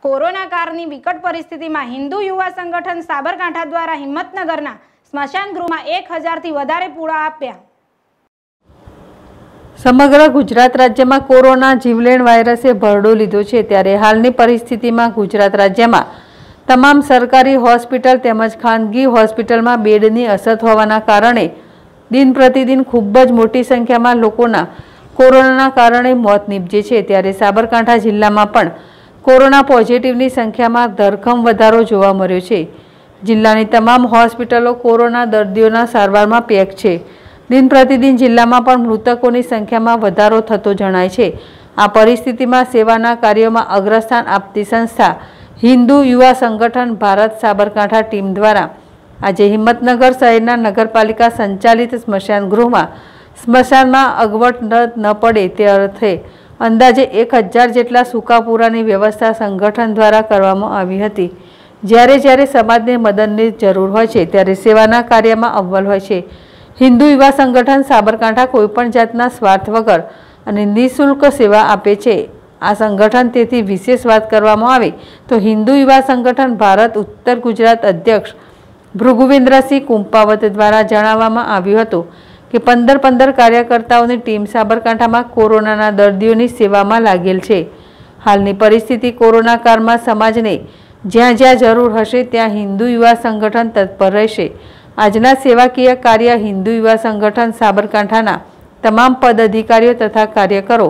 corona કાળની વિકટ પરિસ્થિતિમાં હિન્દુ યુવા સંગઠન સાબરકાંઠા દ્વારા હિંમતનગરના સ્મશાન ગૃહમાં એક હજારથી વધારે પૂળા આપ્યા સમગ્ર ગુજરાત રાજ્યમાં કોરોના જીવલેણ વાયરસે ભરડો લીધો છે ત્યારે હાલની પરિસ્થિતિમાં ગુજરાત રાજ્યમાં તમામ સરકારી હોસ્પિટલ તેમજ ખાનગી હોસ્પિટલમાં બેડની અછત હોવાના કારણે દિન પ્રતિદિન ખૂબ જ મોટી સંખ્યામાં લોકોના કોરોનાના કારણે મોત નીપજે છે ત્યારે સાબરકાંઠા જિલ્લામાં પણ કોરોના પોઝિટિવની સંખ્યામાં ધરખમ વધારો જોવા મળ્યો છે જિલ્લાની તમામ હોસ્પિટલો કોરોના દર્દીઓના સારવારમાં પેક છે દિન પ્રતિદિન જિલ્લામાં પણ મૃતકોની સંખ્યામાં વધારો થતો જણાય છે આ પરિસ્થિતિમાં સેવાના કાર્યોમાં અગ્રસ્થાન આપતી સંસ્થા હિન્દુ યુવા સંગઠન ભારત સાબરકાંઠા ટીમ દ્વારા આજે હિંમતનગર શહેરના નગરપાલિકા સંચાલિત સ્મશાનગૃહમાં સ્મશાનમાં અગવડ ન પડે તે અર્થે અંદાજે એક હજાર જેટલા સુકાપુરાની વ્યવસ્થા સંગઠન દ્વારા કરવામાં આવી હતી જ્યારે જ્યારે સમાજને મદદની જરૂર હોય છે ત્યારે સેવાના કાર્યમાં અવ્વલ હોય છે હિન્દુ યુવા સંગઠન સાબરકાંઠા કોઈપણ જાતના સ્વાર્થ વગર અને નિઃશુલ્ક સેવા આપે છે આ સંગઠન તેથી વિશેષ વાત કરવામાં આવે તો હિન્દુ યુવા સંગઠન ભારત ઉત્તર ગુજરાત અધ્યક્ષ ભૃગુવિન્દ્રસિંહ કુંપાવત દ્વારા જણાવવામાં આવ્યું હતું કે પંદર પંદર કાર્યકર્તાઓની ટીમ સાબરકાંઠામાં કોરોનાના દર્દીઓની સેવામાં લાગેલ છે હાલની પરિસ્થિતિ કોરોના કાળમાં સમાજને જ્યાં જ્યાં જરૂર હશે ત્યાં હિન્દુ યુવા સંગઠન તત્પર રહેશે આજના સેવાકીય કાર્ય હિન્દુ યુવા સંગઠન સાબરકાંઠાના તમામ પદ અધિકારીઓ તથા કાર્યકરો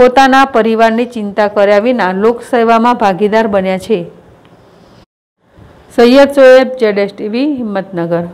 પોતાના પરિવારની ચિંતા કર્યા વિના લોકસેવામાં ભાગીદાર બન્યા છે સૈયદ સોએબ જેડેશ ટીવી હિંમતનગર